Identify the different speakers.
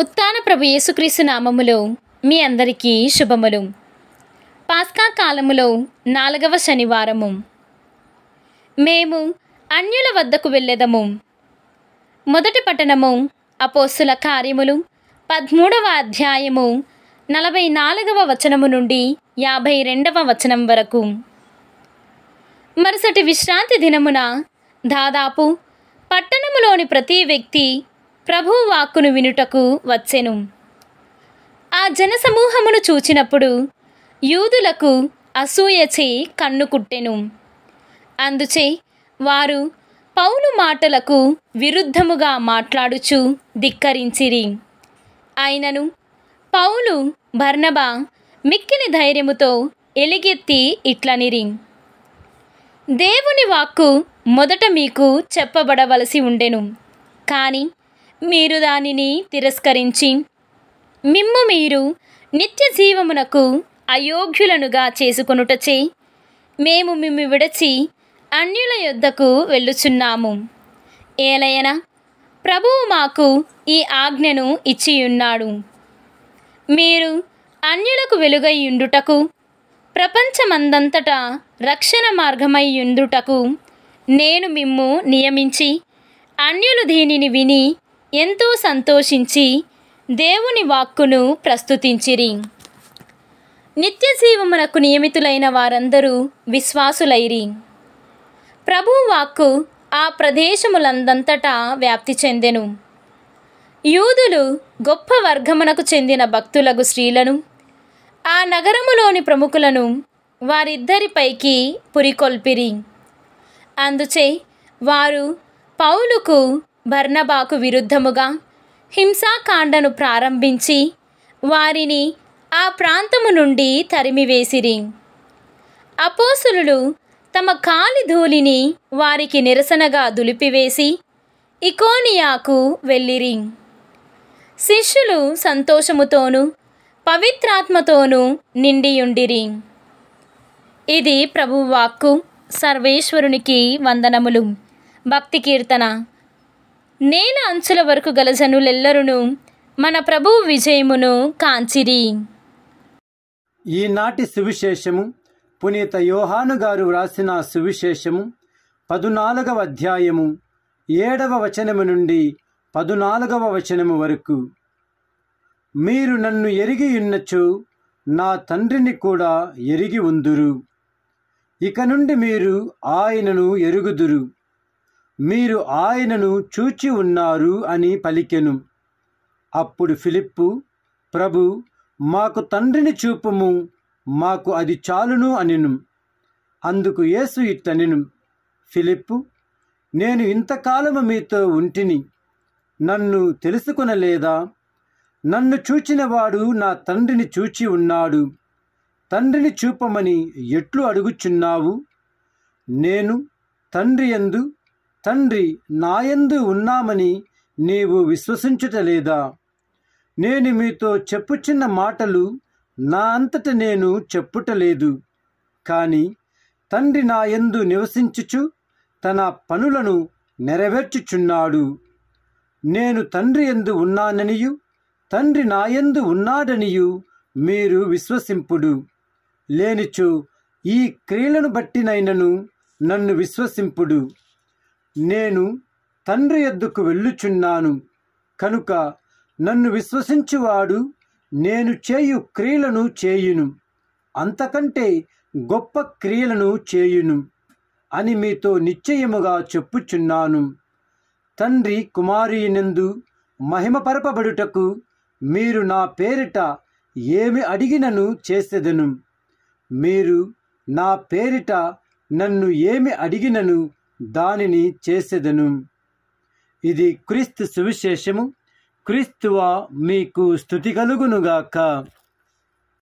Speaker 1: ఉత్తాన ప్రభు యేసుక్రీస్తు నామములో మీ అందరికీ శుభములు పాస్కా కాలములో నాలుగవ శనివారము మేము అన్యుల వద్దకు వెళ్ళేదము మొదటి పట్టణము అపోస్తుల కార్యములు పద్మూడవ అధ్యాయము నలభై నాలుగవ వచనము నుండి యాభై రెండవ వచనం వరకు మరుసటి విశ్రాంతి దినమున దాదాపు పట్టణములోని ప్రతి వ్యక్తి ప్రభు వాక్కును వినుటకు వచ్చెను ఆ జనసమూహమును చూచినప్పుడు యూదులకు అసూయ కన్ను కుట్టెను అందుచే వారు పౌలు మాటలకు విరుద్ధముగా మాట్లాడుచు ధిక్కరించిరి అయినను పౌలు భర్ణబ మిక్కిలి ధైర్యముతో ఎలిగెత్తి ఇట్లనిరి దేవుని వాక్కు మొదట మీకు చెప్పబడవలసి ఉండెను కానీ మీరు దానిని తిరస్కరించి మిమ్ము మీరు నిత్య జీవమునకు అయోగ్యులనుగా చేసుకొనుటచే మేము మిమ్మ విడచి అన్యుల యొద్దకు వెళ్ళుచున్నాము ఏలయన ప్రభువు మాకు ఈ ఆజ్ఞను ఇచ్చియున్నాడు మీరు అన్యులకు వెలుగైయుండుటకు ప్రపంచమందంతటా రక్షణ మార్గమయ్యుండుటకు నేను మిమ్ము నియమించి అన్యులు దీనిని విని ఎంతో సంతోషించి దేవుని వాక్కును ప్రస్తుతించిరి నిత్య జీవమునకు నియమితులైన వారందరూ విశ్వాసులైరి ప్రభు వాక్కు ఆ ప్రదేశములందంతటా వ్యాప్తి చెందెను యూదులు గొప్ప వర్గమునకు చెందిన భక్తులకు స్త్రీలను ఆ నగరములోని ప్రముఖులను వారిద్దరిపైకి పురికొల్పిరి అందుచే వారు పౌలుకు బర్నబాకు విరుద్ధముగా హింసాకాండను ప్రారంభించి వారిని ఆ ప్రాంతము నుండి తరిమివేసిరి అపోసులు తమ కాలి ధూళిని వారికి నిరసనగా దులిపివేసి ఇకోనియాకు వెళ్ళిరి శిష్యులు సంతోషముతోనూ పవిత్రాత్మతోనూ నిండియుండిరి ఇది ప్రభువాక్కు సర్వేశ్వరునికి వందనములు భక్తి కీర్తన నేల అంచుల వరకు గల జనులెల్లరును మన ప్రభువు విజయమును కాంచిరి
Speaker 2: ఈనాటి సువిశేషము పునీత యోహాను గారు వ్రాసిన సువిశేషము పదునాలుగవ అధ్యాయము ఏడవ వచనము నుండి పదునాలుగవ వచనము వరకు మీరు నన్ను ఎరిగి ఉన్నచు నా తండ్రిని కూడా ఎరిగి ఉందురు ఇక నుండి మీరు ఆయనను ఎరుగుదురు మీరు ఆయనను చూచి ఉన్నారు అని పలికెను అప్పుడు ఫిలిప్పు ప్రభు మాకు తండ్రిని చూపుము మాకు అది చాలును అనిను అందుకు యేసు ఇట్టనిను ఫిలిప్పు నేను ఇంతకాలము మీతో ఉంటిని నన్ను తెలుసుకునలేదా నన్ను చూచినవాడు నా తండ్రిని చూచి ఉన్నాడు తండ్రిని చూపమని ఎట్లు అడుగుచున్నావు నేను తండ్రి ఎందు తండ్రి నాయందు ఉన్నామని నీవు లేదా నేను మీతో చెప్పుచిన్న మాటలు నా అంతట నేను చెప్పుటలేదు కానీ తండ్రి నాయందు నివసించుచు తన పనులను నెరవేర్చుచున్నాడు నేను తండ్రి ఎందు ఉన్నాననియు తండ్రి నాయందు ఉన్నాడనియు మీరు విశ్వసింపుడు లేనిచో ఈ క్రియలను బట్టినైనను నన్ను విశ్వసింపుడు నేను తండ్రి ఎద్దుకు వెళ్ళుచున్నాను కనుక నన్ను విశ్వసించువాడు నేను చేయు క్రియలను చేయును అంతకంటే గొప్ప క్రియలను చేయును అని మీతో నిశ్చయముగా చెప్పుచున్నాను తండ్రి కుమారీనందు మహిమపరపబడుటకు మీరు నా పేరిట ఏమి అడిగినను చేసెదను మీరు నా పేరిట నన్ను ఏమి అడిగినను దానిని చేసేదను ఇది క్రీస్తు సువిశేషము క్రీస్తువా మీకు స్థుతి కలుగునుగాక